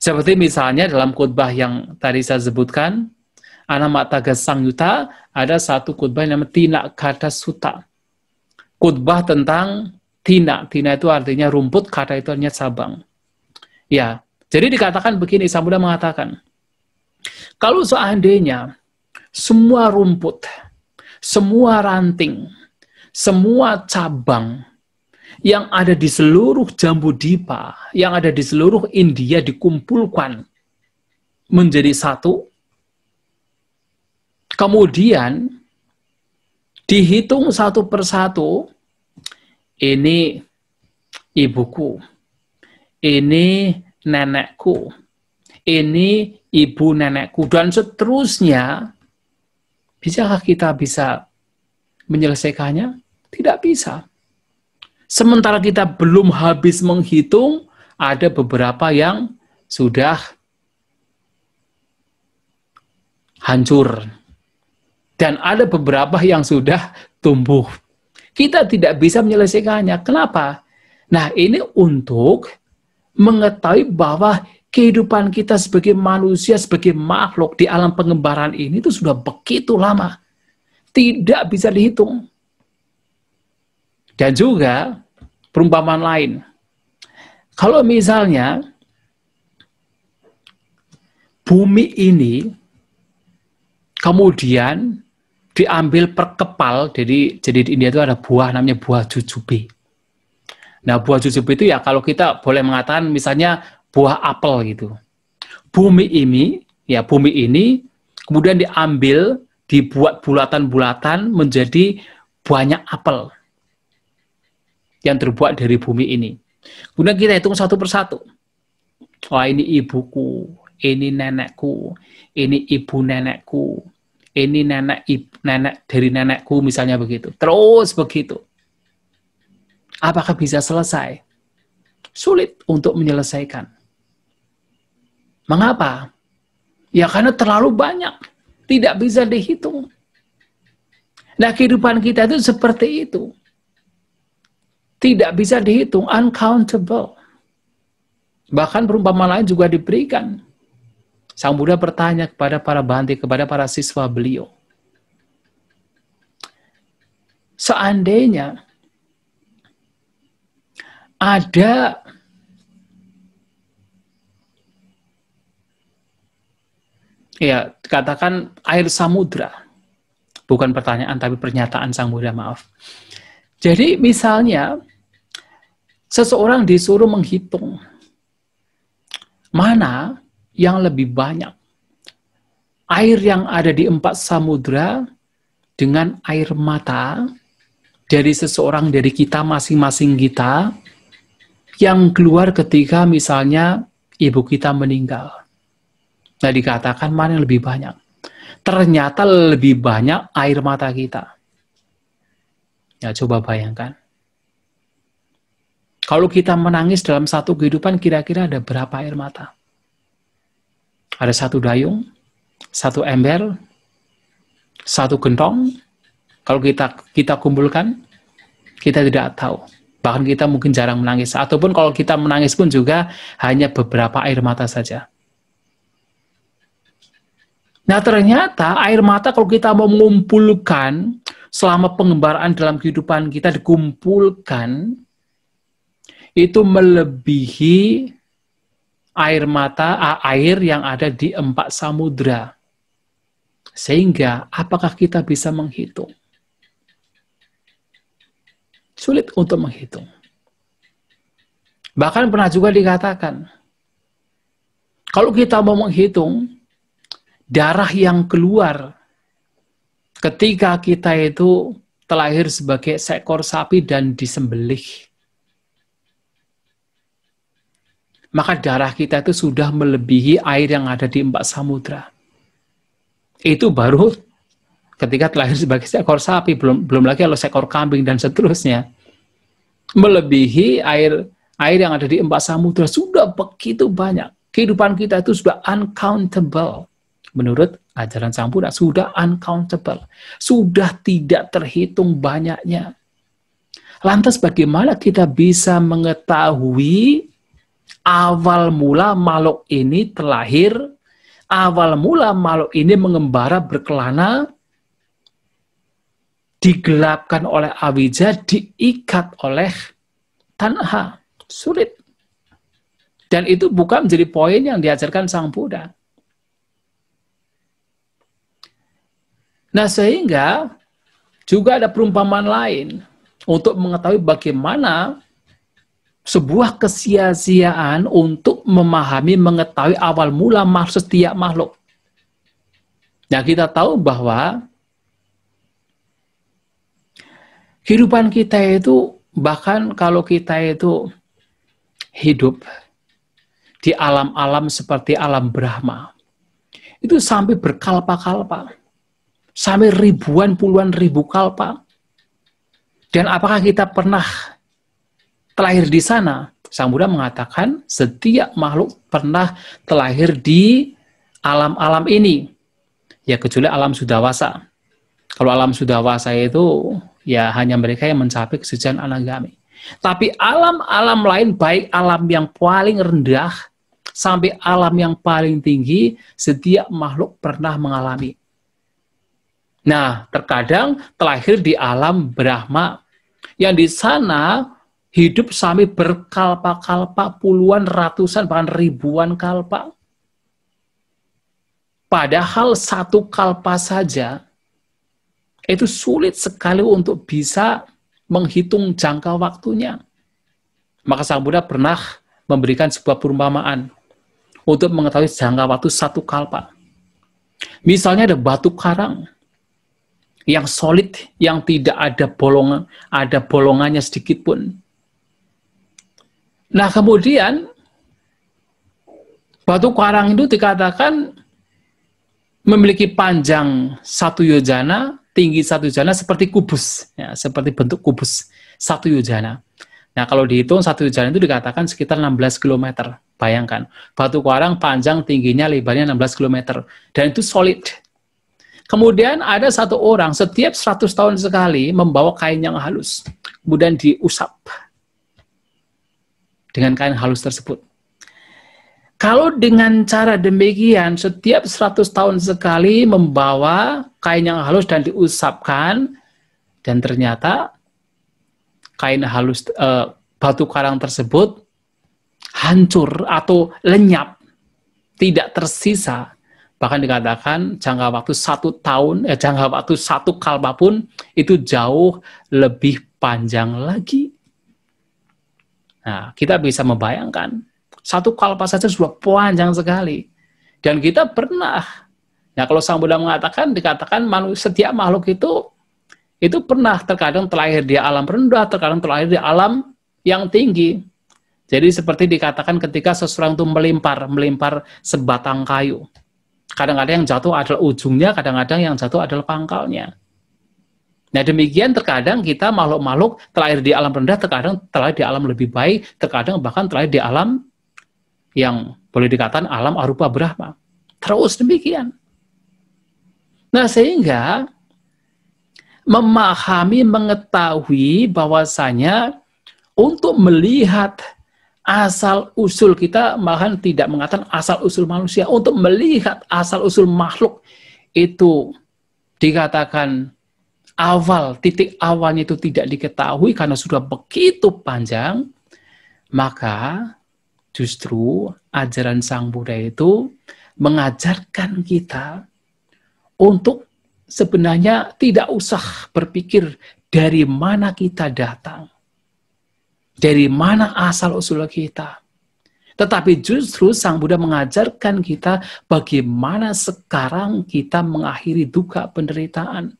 Seperti misalnya dalam khotbah yang tadi saya sebutkan, Anak Taga Sang Yuta, ada satu khotbah yang namanya Tina Kata Suta. Khotbah tentang Tina. Tina itu artinya rumput, kata itu artinya cabang. Ya, jadi dikatakan begini, Samudra mengatakan, kalau seandainya semua rumput, semua ranting, semua cabang yang ada di seluruh jambu dipa, yang ada di seluruh India dikumpulkan menjadi satu, kemudian dihitung satu persatu, ini ibuku, ini nenekku, ini ibu nenekku, dan seterusnya. Bisakah kita bisa menyelesaikannya? Tidak bisa. Sementara kita belum habis menghitung, ada beberapa yang sudah hancur. Dan ada beberapa yang sudah tumbuh. Kita tidak bisa menyelesaikannya. Kenapa? Nah, ini untuk mengetahui bahwa kehidupan kita sebagai manusia, sebagai makhluk di alam pengembaraan ini itu sudah begitu lama. Tidak bisa dihitung. Dan juga perumpamaan lain. Kalau misalnya bumi ini kemudian diambil perkepal jadi jadi di India itu ada buah namanya buah jujube. Nah, buah jujub itu ya kalau kita boleh mengatakan misalnya buah apel gitu. Bumi ini, ya bumi ini kemudian diambil, dibuat bulatan-bulatan menjadi banyak apel yang terbuat dari bumi ini. Kemudian kita hitung satu persatu. Wah ini ibuku, ini nenekku, ini ibu nenekku, ini nenek, ibu nenek dari nenekku misalnya begitu. Terus begitu. Apakah bisa selesai? Sulit untuk menyelesaikan. Mengapa? Ya karena terlalu banyak. Tidak bisa dihitung. Nah kehidupan kita itu seperti itu. Tidak bisa dihitung, uncountable. Bahkan perumpamaan lain juga diberikan. Sang Buddha bertanya kepada para bantik kepada para siswa beliau. Seandainya ada ya katakan air samudra bukan pertanyaan tapi pernyataan sang Buddha maaf jadi misalnya seseorang disuruh menghitung mana yang lebih banyak air yang ada di empat samudra dengan air mata dari seseorang dari kita masing-masing kita yang keluar ketika misalnya ibu kita meninggal. Nah, dikatakan mana yang lebih banyak? Ternyata lebih banyak air mata kita. Ya, coba bayangkan. Kalau kita menangis dalam satu kehidupan, kira-kira ada berapa air mata? Ada satu dayung, satu ember, satu gentong. Kalau kita kita kumpulkan, kita tidak tahu bahkan kita mungkin jarang menangis ataupun kalau kita menangis pun juga hanya beberapa air mata saja. Nah, ternyata air mata kalau kita mau mengumpulkan selama pengembaraan dalam kehidupan kita dikumpulkan itu melebihi air mata air yang ada di empat samudra. Sehingga apakah kita bisa menghitung Sulit untuk menghitung. Bahkan pernah juga dikatakan, kalau kita mau menghitung darah yang keluar ketika kita itu terlahir sebagai seekor sapi dan disembelih, maka darah kita itu sudah melebihi air yang ada di empat samudra. Itu baru ketika terlahir sebagai seekor sapi, belum belum lagi kalau seekor kambing dan seterusnya. Melebihi air air yang ada di empat samudra sudah begitu banyak. Kehidupan kita itu sudah uncountable. Menurut ajaran Sang Buddha, sudah uncountable. Sudah tidak terhitung banyaknya. Lantas bagaimana kita bisa mengetahui awal mula makhluk ini terlahir, awal mula makhluk ini mengembara berkelana, digelapkan oleh awija, diikat oleh tanha. Sulit. Dan itu bukan menjadi poin yang diajarkan Sang Buddha. Nah, sehingga juga ada perumpamaan lain untuk mengetahui bagaimana sebuah kesia-siaan untuk memahami, mengetahui awal mula maksud tiap makhluk. Nah, kita tahu bahwa Kehidupan kita itu bahkan kalau kita itu hidup di alam-alam seperti alam Brahma, itu sampai berkalpa-kalpa, sampai ribuan puluhan ribu kalpa. Dan apakah kita pernah terlahir di sana? Sang Buddha mengatakan setiap makhluk pernah terlahir di alam-alam ini. Ya kecuali alam sudawasa. Kalau alam sudawasa itu ya hanya mereka yang mencapai kesucian anagami. Tapi alam-alam lain baik alam yang paling rendah sampai alam yang paling tinggi setiap makhluk pernah mengalami. Nah, terkadang terlahir di alam Brahma yang di sana hidup sampai berkalpa-kalpa puluhan, ratusan, bahkan ribuan kalpa. Padahal satu kalpa saja itu sulit sekali untuk bisa menghitung jangka waktunya. Maka Sang Buddha pernah memberikan sebuah perumpamaan untuk mengetahui jangka waktu satu kalpa. Misalnya ada batu karang yang solid, yang tidak ada bolongan, ada bolongannya sedikit pun. Nah kemudian batu karang itu dikatakan memiliki panjang satu yojana, tinggi satu jana seperti kubus, ya, seperti bentuk kubus satu yujana. Nah, kalau dihitung satu yujana itu dikatakan sekitar 16 km. Bayangkan, batu karang panjang tingginya lebarnya 16 km dan itu solid. Kemudian ada satu orang setiap 100 tahun sekali membawa kain yang halus, kemudian diusap dengan kain halus tersebut. Kalau dengan cara demikian, setiap 100 tahun sekali membawa kain yang halus dan diusapkan, dan ternyata kain halus e, batu karang tersebut hancur atau lenyap, tidak tersisa. Bahkan dikatakan jangka waktu satu tahun, eh, jangka waktu satu kalpa pun itu jauh lebih panjang lagi. Nah, kita bisa membayangkan satu kalpa saja sudah panjang sekali. Dan kita pernah, ya kalau Sang Buddha mengatakan, dikatakan manusia, setiap makhluk itu, itu pernah terkadang terlahir di alam rendah, terkadang terlahir di alam yang tinggi. Jadi seperti dikatakan ketika seseorang itu melimpar, melimpar sebatang kayu. Kadang-kadang yang jatuh adalah ujungnya, kadang-kadang yang jatuh adalah pangkalnya. Nah demikian terkadang kita makhluk-makhluk terlahir di alam rendah, terkadang terlahir di alam lebih baik, terkadang bahkan terlahir di alam yang boleh dikatakan alam arupa Brahma. Terus demikian. Nah, sehingga memahami, mengetahui bahwasanya untuk melihat asal usul kita bahkan tidak mengatakan asal usul manusia untuk melihat asal usul makhluk itu dikatakan awal titik awalnya itu tidak diketahui karena sudah begitu panjang maka Justru ajaran Sang Buddha itu mengajarkan kita untuk sebenarnya tidak usah berpikir dari mana kita datang, dari mana asal usul kita. Tetapi justru Sang Buddha mengajarkan kita bagaimana sekarang kita mengakhiri duka penderitaan.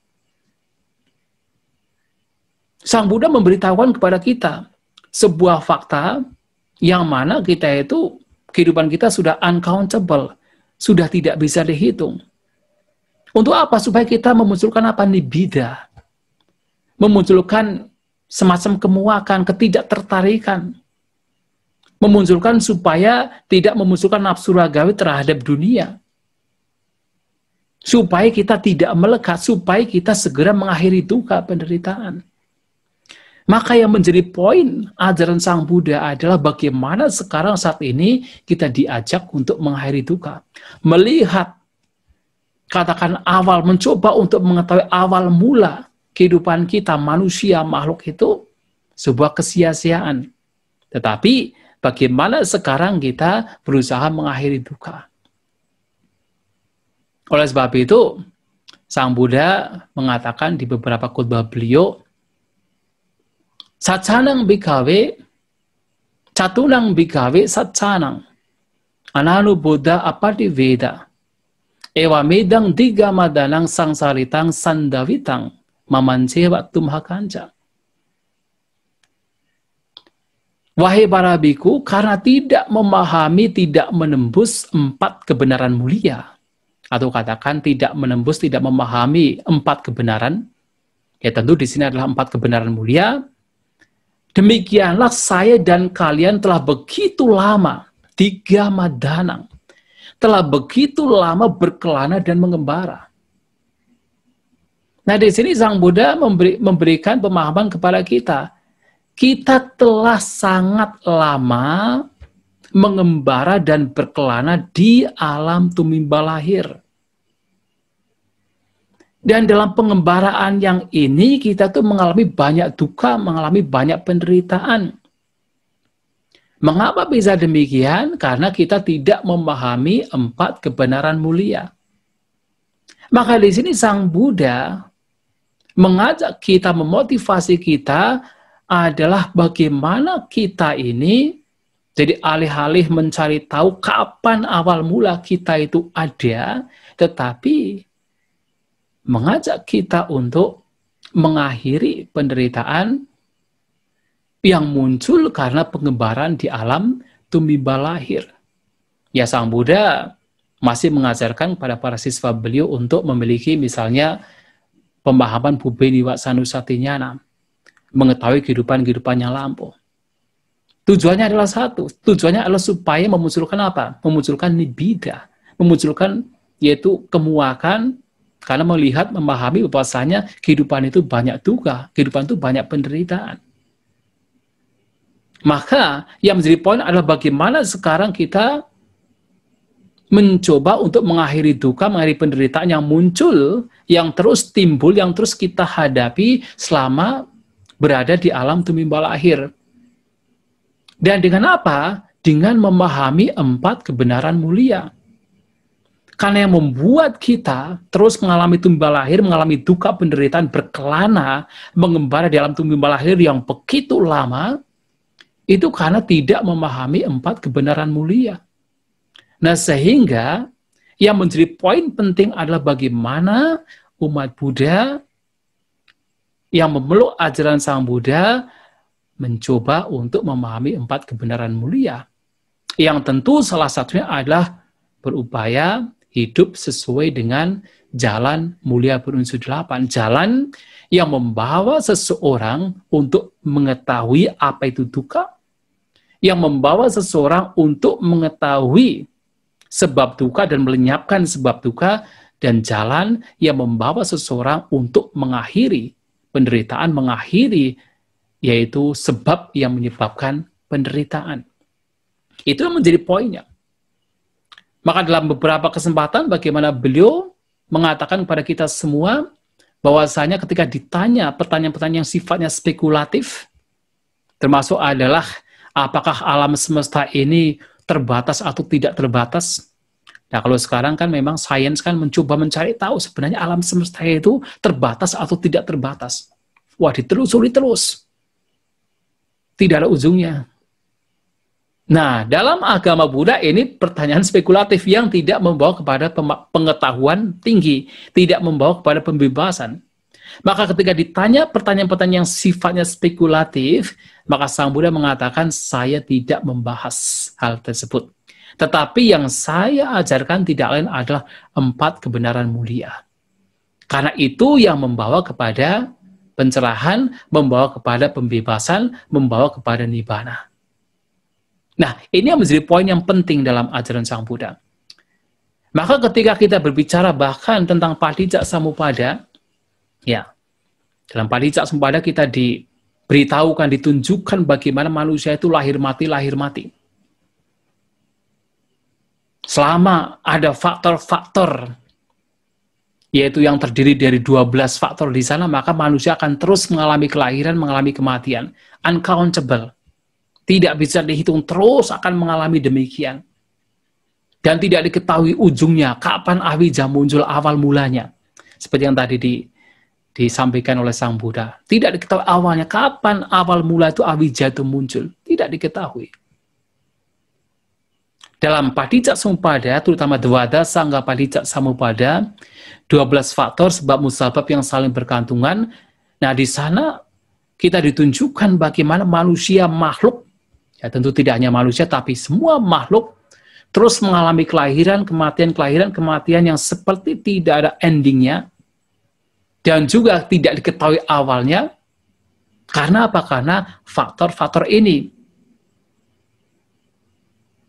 Sang Buddha memberitahukan kepada kita sebuah fakta yang mana kita itu, kehidupan kita sudah uncountable, sudah tidak bisa dihitung. Untuk apa? Supaya kita memunculkan apa? Nibida. Memunculkan semacam kemuakan, ketidaktertarikan. Memunculkan supaya tidak memunculkan nafsu ragawi terhadap dunia. Supaya kita tidak melekat, supaya kita segera mengakhiri duka penderitaan. Maka yang menjadi poin ajaran Sang Buddha adalah bagaimana sekarang saat ini kita diajak untuk mengakhiri duka. Melihat, katakan awal, mencoba untuk mengetahui awal mula kehidupan kita, manusia, makhluk itu sebuah kesia-siaan. Tetapi bagaimana sekarang kita berusaha mengakhiri duka. Oleh sebab itu, Sang Buddha mengatakan di beberapa khotbah beliau, Sachanang bhikkhave, catunang bhikkhave sachanang. Ananu buddha apati veda. Ewa medang diga madalang sangsaritang sandavitang mamancewa tumhakanca. Wahai para biku, karena tidak memahami, tidak menembus empat kebenaran mulia, atau katakan tidak menembus, tidak memahami empat kebenaran, ya tentu di sini adalah empat kebenaran mulia, Demikianlah saya dan kalian telah begitu lama, tiga madanang, telah begitu lama berkelana dan mengembara. Nah di sini Sang Buddha memberi, memberikan pemahaman kepada kita, kita telah sangat lama mengembara dan berkelana di alam tumimba lahir. Dan dalam pengembaraan yang ini kita tuh mengalami banyak duka, mengalami banyak penderitaan. Mengapa bisa demikian? Karena kita tidak memahami empat kebenaran mulia. Maka di sini Sang Buddha mengajak kita, memotivasi kita adalah bagaimana kita ini jadi alih-alih mencari tahu kapan awal mula kita itu ada, tetapi mengajak kita untuk mengakhiri penderitaan yang muncul karena pengembaran di alam tumiba lahir. Ya Sang Buddha masih mengajarkan kepada para siswa beliau untuk memiliki misalnya pemahaman bubeni wasanusatinyana, mengetahui kehidupan kehidupannya lampu. Tujuannya adalah satu, tujuannya adalah supaya memunculkan apa? Memunculkan nibida, memunculkan yaitu kemuakan karena melihat, memahami bahwasanya kehidupan itu banyak duka, kehidupan itu banyak penderitaan. Maka yang menjadi poin adalah bagaimana sekarang kita mencoba untuk mengakhiri duka, mengakhiri penderitaan yang muncul, yang terus timbul, yang terus kita hadapi selama berada di alam tumimbal akhir. Dan dengan apa? Dengan memahami empat kebenaran mulia. Karena yang membuat kita terus mengalami tumba lahir, mengalami duka penderitaan berkelana, mengembara dalam tumba lahir yang begitu lama, itu karena tidak memahami empat kebenaran mulia. Nah, sehingga yang menjadi poin penting adalah bagaimana umat Buddha yang memeluk ajaran Sang Buddha mencoba untuk memahami empat kebenaran mulia. Yang tentu salah satunya adalah berupaya hidup sesuai dengan jalan mulia berunsur delapan. Jalan yang membawa seseorang untuk mengetahui apa itu duka, yang membawa seseorang untuk mengetahui sebab duka dan melenyapkan sebab duka, dan jalan yang membawa seseorang untuk mengakhiri penderitaan, mengakhiri yaitu sebab yang menyebabkan penderitaan. Itu yang menjadi poinnya. Maka dalam beberapa kesempatan bagaimana beliau mengatakan kepada kita semua bahwasanya ketika ditanya pertanyaan-pertanyaan yang sifatnya spekulatif termasuk adalah apakah alam semesta ini terbatas atau tidak terbatas? Nah, kalau sekarang kan memang sains kan mencoba mencari tahu sebenarnya alam semesta itu terbatas atau tidak terbatas. Wah, ditelusuri terus. Tidak ada ujungnya. Nah, dalam agama Buddha ini pertanyaan spekulatif yang tidak membawa kepada pengetahuan tinggi, tidak membawa kepada pembebasan. Maka ketika ditanya pertanyaan-pertanyaan yang sifatnya spekulatif, maka Sang Buddha mengatakan, saya tidak membahas hal tersebut. Tetapi yang saya ajarkan tidak lain adalah empat kebenaran mulia. Karena itu yang membawa kepada pencerahan, membawa kepada pembebasan, membawa kepada nibbana. Nah, ini yang menjadi poin yang penting dalam ajaran Sang Buddha. Maka ketika kita berbicara bahkan tentang padijak samupada, ya, dalam padijak samupada kita diberitahukan, ditunjukkan bagaimana manusia itu lahir mati, lahir mati. Selama ada faktor-faktor, yaitu yang terdiri dari 12 faktor di sana, maka manusia akan terus mengalami kelahiran, mengalami kematian. Uncountable tidak bisa dihitung terus akan mengalami demikian. Dan tidak diketahui ujungnya, kapan awija muncul awal mulanya. Seperti yang tadi di, disampaikan oleh Sang Buddha. Tidak diketahui awalnya, kapan awal mula itu awija itu muncul. Tidak diketahui. Dalam Padicak Sumpada, terutama Dwada Sangga Padicak Samupada, 12 faktor sebab musabab yang saling berkantungan. Nah, di sana kita ditunjukkan bagaimana manusia makhluk Ya, tentu tidak hanya manusia, tapi semua makhluk terus mengalami kelahiran, kematian, kelahiran, kematian yang seperti tidak ada endingnya dan juga tidak diketahui awalnya. Karena apa? Karena faktor-faktor ini.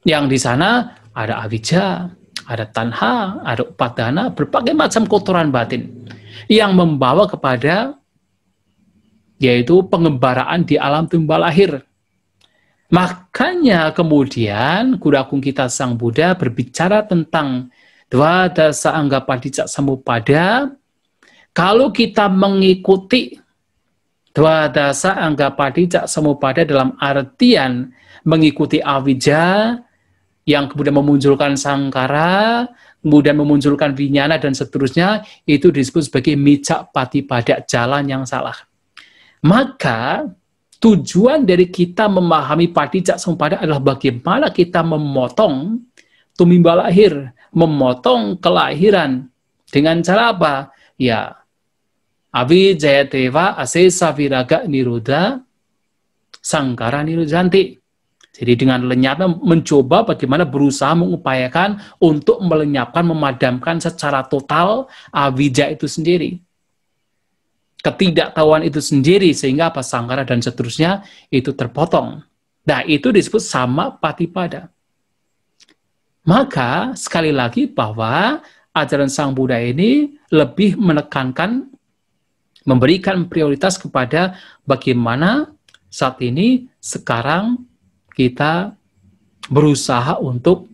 Yang di sana ada avijja, ada tanha, ada upadana, berbagai macam kotoran batin yang membawa kepada yaitu pengembaraan di alam tumbal lahir Makanya kemudian Gurakung kita Sang Buddha berbicara tentang dua dasa anggapan dijak pada Kalau kita mengikuti dua dasa anggapan dijak pada dalam artian mengikuti awija yang kemudian memunculkan sangkara, kemudian memunculkan vinyana dan seterusnya, itu disebut sebagai micak pati pada jalan yang salah. Maka tujuan dari kita memahami patijak sempada adalah bagaimana kita memotong tumimba lahir, memotong kelahiran. Dengan cara apa? Ya, Avi Jayateva Asesa Viraga Niruda Sangkara Nirujanti. Jadi dengan lenyapnya mencoba bagaimana berusaha mengupayakan untuk melenyapkan, memadamkan secara total avijja itu sendiri ketidaktahuan itu sendiri sehingga apa sangkara dan seterusnya itu terpotong. Nah, itu disebut sama pati pada. Maka sekali lagi bahwa ajaran Sang Buddha ini lebih menekankan memberikan prioritas kepada bagaimana saat ini sekarang kita berusaha untuk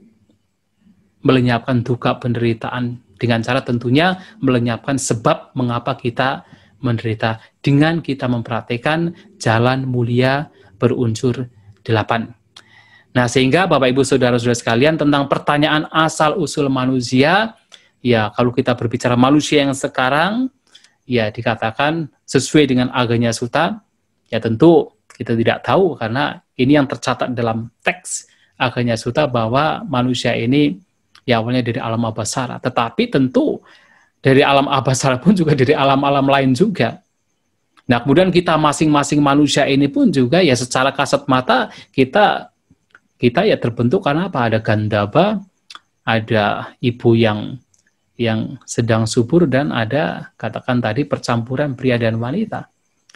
melenyapkan duka penderitaan dengan cara tentunya melenyapkan sebab mengapa kita menderita dengan kita memperhatikan jalan mulia berunsur delapan. Nah, sehingga Bapak Ibu Saudara-saudara sekalian tentang pertanyaan asal usul manusia, ya kalau kita berbicara manusia yang sekarang, ya dikatakan sesuai dengan agenya suta, ya tentu kita tidak tahu karena ini yang tercatat dalam teks agenya suta bahwa manusia ini ya awalnya dari alam abasara. Tetapi tentu dari alam abasal pun juga dari alam-alam lain juga. Nah, kemudian kita masing-masing manusia ini pun juga ya secara kasat mata kita kita ya terbentuk karena apa? Ada gandaba, ada ibu yang yang sedang subur dan ada katakan tadi percampuran pria dan wanita.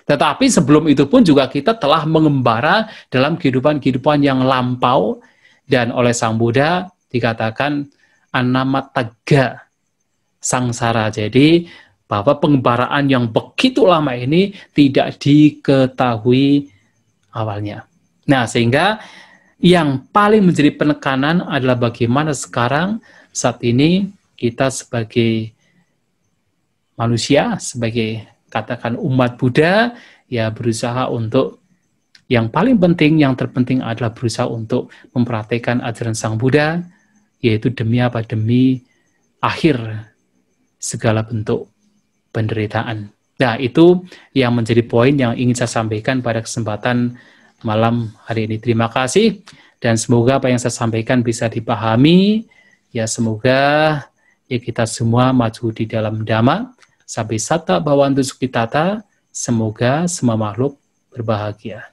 Tetapi sebelum itu pun juga kita telah mengembara dalam kehidupan-kehidupan yang lampau dan oleh Sang Buddha dikatakan anamataga sangsara. Jadi bahwa pengembaraan yang begitu lama ini tidak diketahui awalnya. Nah, sehingga yang paling menjadi penekanan adalah bagaimana sekarang saat ini kita sebagai manusia, sebagai katakan umat Buddha, ya berusaha untuk yang paling penting, yang terpenting adalah berusaha untuk memperhatikan ajaran Sang Buddha, yaitu demi apa? Demi akhir segala bentuk penderitaan. Nah, itu yang menjadi poin yang ingin saya sampaikan pada kesempatan malam hari ini. Terima kasih dan semoga apa yang saya sampaikan bisa dipahami. Ya, semoga ya kita semua maju di dalam dhamma. Sampai sata bawantu sukitata, semoga semua makhluk berbahagia.